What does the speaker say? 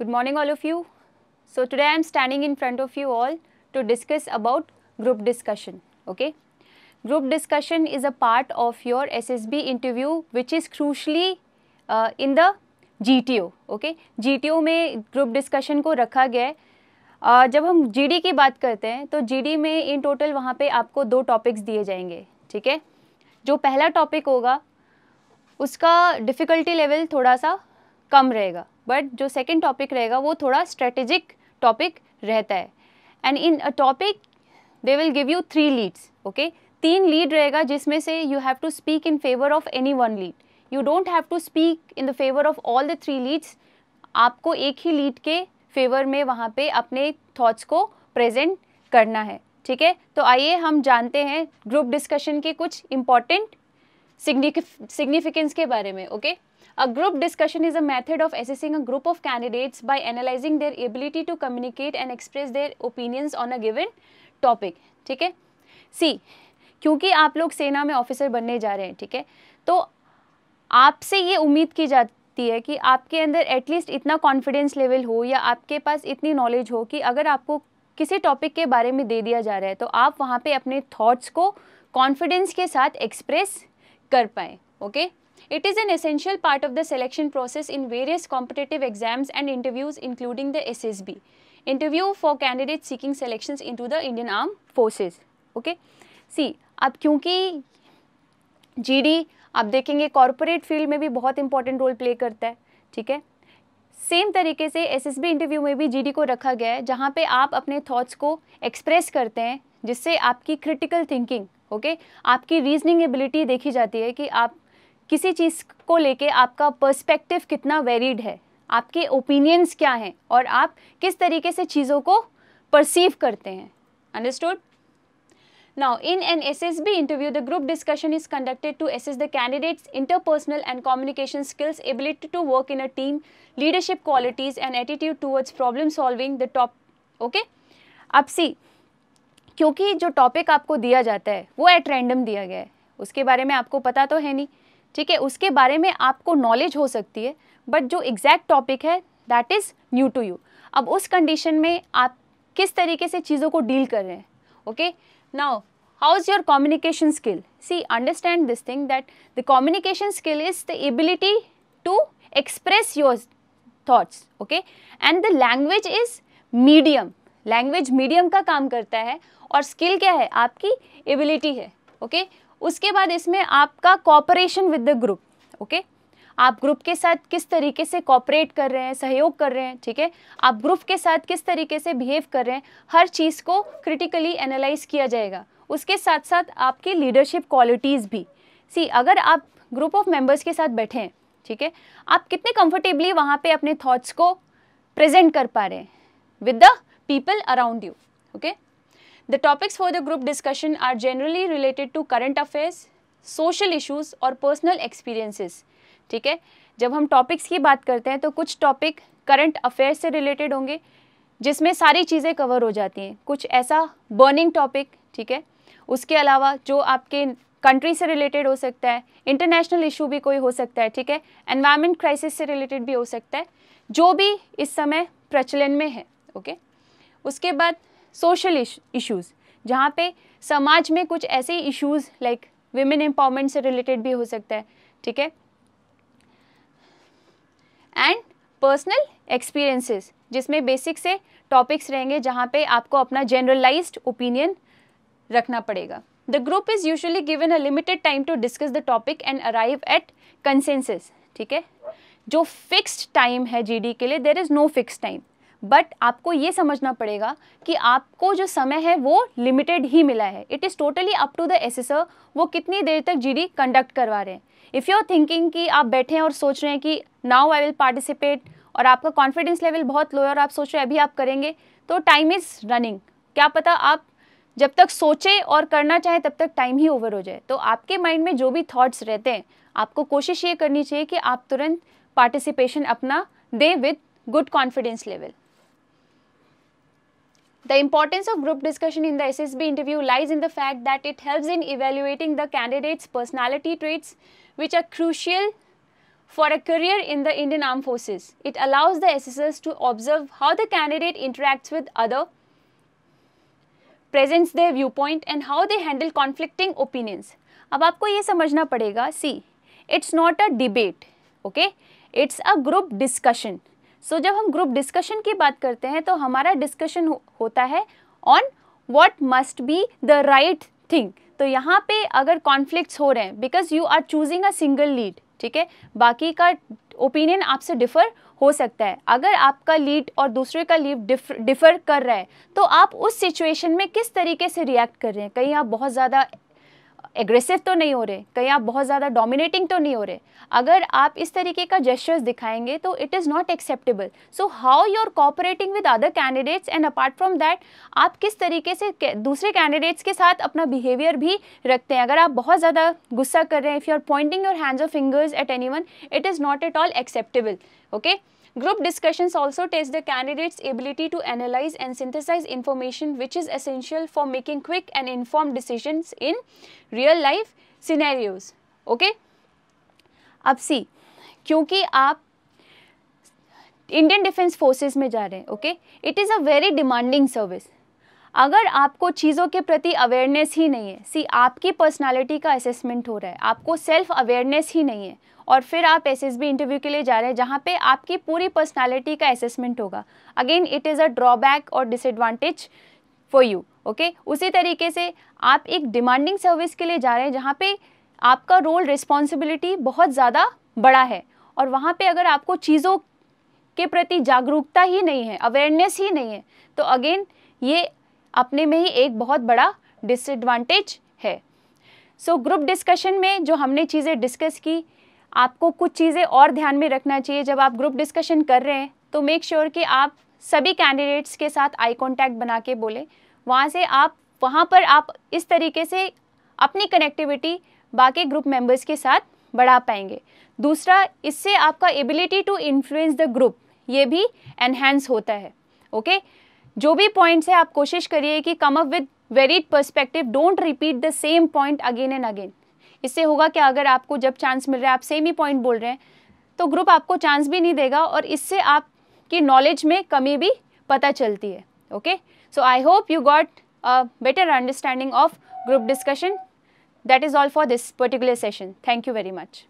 Good morning all of you. So today I am standing in front of you all to discuss about group discussion. Okay. Group discussion is a part of your SSB interview which is crucially uh, in the GTO. Okay. GTO mein group discussion ko rakha gaya hai uh, जब हम GD की बात करते हैं तो GD में in total वहाँ पे आपको दो टॉपिक्स दिए जाएंगे ठीक है जो पहला टॉपिक होगा उसका डिफ़िकल्टी लेवल थोड़ा सा कम रहेगा बट जो सेकेंड टॉपिक रहेगा वो थोड़ा स्ट्रेटेजिक टॉपिक रहता है and in a topic they will give you three leads okay तीन लीड रहेगा जिसमें से you have to speak in favour of any one lead you don't have to speak in the favour of all the three leads आपको एक ही lead के favour में वहाँ पे अपने थॉट्स को प्रेजेंट करना है ठीक है तो आइए हम जानते हैं ग्रुप डिस्कशन के कुछ इम्पॉर्टेंट सिग्निफिकेंस के बारे में okay okay? A group discussion is a method of assessing a group of candidates by analyzing their ability to communicate and express their opinions on a given topic. ठीक है सी क्योंकि आप लोग सेना में ऑफिसर बनने जा रहे हैं ठीक है तो आपसे ये उम्मीद की जाती है कि आपके अंदर एटलीस्ट इतना कॉन्फिडेंस लेवल हो या आपके पास इतनी नॉलेज हो कि अगर आपको किसी टॉपिक के बारे में दे दिया जा रहा है तो आप वहां पे अपने थॉट्स को कॉन्फिडेंस के साथ एक्सप्रेस कर पाए okay It is an essential part of the selection process in various competitive exams and interviews including the SSB. Interview for candidates seeking selections into the Indian Armed Forces. Okay. See, अब क्योंकि GD आप देखेंगे corporate field में भी बहुत important role play करता है ठीक है सेम तरीके से एसएसबी इंटरव्यू में भी जीडी को रखा गया है जहाँ पे आप अपने थॉट्स को एक्सप्रेस करते हैं जिससे आपकी क्रिटिकल थिंकिंग ओके आपकी रीजनिंग एबिलिटी देखी जाती है कि आप किसी चीज़ को लेके आपका पर्सपेक्टिव कितना वेरिड है आपके ओपिनियंस क्या हैं और आप किस तरीके से चीज़ों को परसीव करते हैं understood now in an S S B interview the group discussion is conducted to assess the candidates interpersonal and communication skills ability to work in a team leadership qualities and attitude towards problem solving the top okay अब see क्योंकि जो topic आपको दिया जाता है वो at random दिया गया है उसके बारे में आपको पता तो है नहीं ठीक है उसके बारे में आपको नॉलेज हो सकती है बट जो एग्जैक्ट टॉपिक है that is new to you अब उस कंडीशन में आप किस तरीके से चीज़ों को डील कर रहे हैं okay now how is your communication skill see understand this thing that the communication skill is the ability to express your thoughts okay and the language is medium language medium का काम करता है और skill क्या है आपकी ability है okay okay? उसके बाद इसमें आपका cooperation with the group okay आप ग्रुप के साथ किस तरीके से कॉपरेट कर रहे हैं सहयोग कर रहे हैं ठीक है आप ग्रुप के साथ किस तरीके से बिहेव कर रहे हैं हर चीज़ को क्रिटिकली एनालाइज किया जाएगा उसके साथ साथ आपकी लीडरशिप क्वालिटीज़ भी सी अगर आप ग्रुप ऑफ मेंबर्स के साथ बैठे हैं ठीक है आप कितने कंफर्टेबली वहाँ पे अपने थॉट्स को प्रेजेंट कर पा रहे हैं with the people around you okay The topics for the group discussion are generally related to current affairs, social issues और personal experiences. ठीक है जब हम टॉपिक्स की बात करते हैं तो कुछ टॉपिक करंट अफेयर्स से रिलेटेड होंगे जिसमें सारी चीज़ें कवर हो जाती हैं कुछ ऐसा बर्निंग टॉपिक ठीक है उसके अलावा जो आपके कंट्री से रिलेटेड हो सकता है इंटरनेशनल इशू भी कोई हो सकता है ठीक है एनवायरमेंट क्राइसिस से रिलेटेड भी हो सकता है जो भी इस समय प्रचलन में है ओके उसके बाद सोशल इश्यूज़ जहाँ पे समाज में कुछ ऐसे इश्यूज़ लाइक वेमेन एम्पावरमेंट से रिलेटेड भी हो सकता है ठीक है एंड पर्सनल एक्सपीरियंसेस जिसमें बेसिक से टॉपिक्स रहेंगे जहाँ पे आपको अपना जनरलाइज्ड ओपिनियन रखना पड़ेगा the group is usually given a limited time to discuss the topic and arrive at consensus ठीक है जो फिक्स्ड टाइम है जीडी के लिए there is no fix time but आपको ये समझना पड़ेगा कि आपको जो समय है वो लिमिटेड ही मिला है it is totally up to the assessor वो कितनी देर तक जीडी कंडक्ट करवा रहे हैं इफ़ यू आर थिंकिंग कि आप बैठे हैं और सोच रहे हैं कि नाउ आई विल पार्टिसिपेट और आपका कॉन्फिडेंस लेवल बहुत लो है और आप सोच रहे हैं अभी आप करेंगे तो टाइम इज़ रनिंग क्या पता आप जब तक सोचे और करना चाहे तब तक टाइम ही ओवर हो जाए तो आपके माइंड में जो भी थॉट्स रहते हैं आपको कोशिश ये करनी चाहिए कि आप तुरंत पार्टिसिपेशन अपना दें with good confidence level The importance of group discussion in the SSB interview lies in the fact that it helps in evaluating the candidate's personality traits, which are crucial for a career in the Indian Armed Forces. It allows the SSS to observe how the candidate interacts with other, presents their viewpoint and how they handle conflicting opinions. अब आपको ये समझना पड़ेगा see, it's not a debate, okay? It's a group discussion. So so, जब हम group discussion की बात करते हैं तो हमारा डिस्कशन हो, होता है on what must be the right thing तो यहाँ पे अगर कॉन्फ्लिक्ट्स हो रहे हैं because you are choosing a single lead ठीक है बाकी का ओपिनियन आपसे डिफर हो सकता है अगर आपका लीड और दूसरे का लीड डिफर, डिफर कर रहा है तो आप उस सिचुएशन में किस तरीके से रिएक्ट कर रहे हैं कहीं आप बहुत ज़्यादा एग्रेसिव तो नहीं हो रहे कहीं आप बहुत ज़्यादा डोमिनेटिंग तो नहीं हो रहे अगर आप इस तरीके का जेस्टर्स दिखाएंगे तो it is not acceptable so how you are cooperating with other candidates and apart from that आप किस तरीके से दूसरे कैंडिडेट्स के साथ अपना बिहेवियर भी रखते हैं अगर आप बहुत ज़्यादा गुस्सा कर रहे हैं if you are pointing your hands और fingers at any one it is not at all acceptable okay Group discussions also test the candidate's ability to analyze and synthesize information which is essential for making quick and informed decisions in real life scenarios. Okay? अब see क्योंकि आप Indian defence forces में जा रहे हैं okay it is a very demanding service अगर आपको चीज़ों के प्रति अवेयरनेस ही नहीं है सी आपकी पर्सनालिटी का असेसमेंट हो रहा है आपको सेल्फ अवेयरनेस ही नहीं है और फिर आप एसएसबी इंटरव्यू के लिए जा रहे हैं जहाँ पे आपकी पूरी पर्सनालिटी का असेसमेंट होगा again it is a drawback और डिसएडवांटेज फॉर यू ओके उसी तरीके से आप एक डिमांडिंग सर्विस के लिए जा रहे हैं जहाँ पे आपका रोल रिस्पॉन्सिबिलिटी बहुत ज़्यादा बड़ा है और वहाँ पर अगर आपको चीज़ों के प्रति जागरूकता ही नहीं है अवेयरनेस ही नहीं है तो अगेन ये अपने में ही एक बहुत बड़ा डिसएडवांटेज है सो ग्रुप डिस्कशन में जो हमने चीज़ें डिस्कस की आपको कुछ चीज़ें और ध्यान में रखना चाहिए जब आप ग्रुप डिस्कशन कर रहे हैं तो मेक श्योर sure कि आप सभी कैंडिडेट्स के साथ आई कॉन्टैक्ट बना के बोले वहाँ से आप वहाँ पर आप इस तरीके से अपनी कनेक्टिविटी बाकी ग्रुप मेंबर्स के साथ बढ़ा पाएंगे दूसरा इससे आपका ability to influence the group ये भी एनहेंस होता है ओके जो भी पॉइंट्स है आप कोशिश करिए कि come up with varied perspective don't repeat the same point again and again इससे होगा कि अगर आपको जब चांस मिल रहा है आप सेम ही पॉइंट बोल रहे हैं तो ग्रुप आपको चांस भी नहीं देगा और इससे आपकी नॉलेज में कमी भी पता चलती है okay so I hope you got a better understanding of group discussion that is all for this particular session thank you very much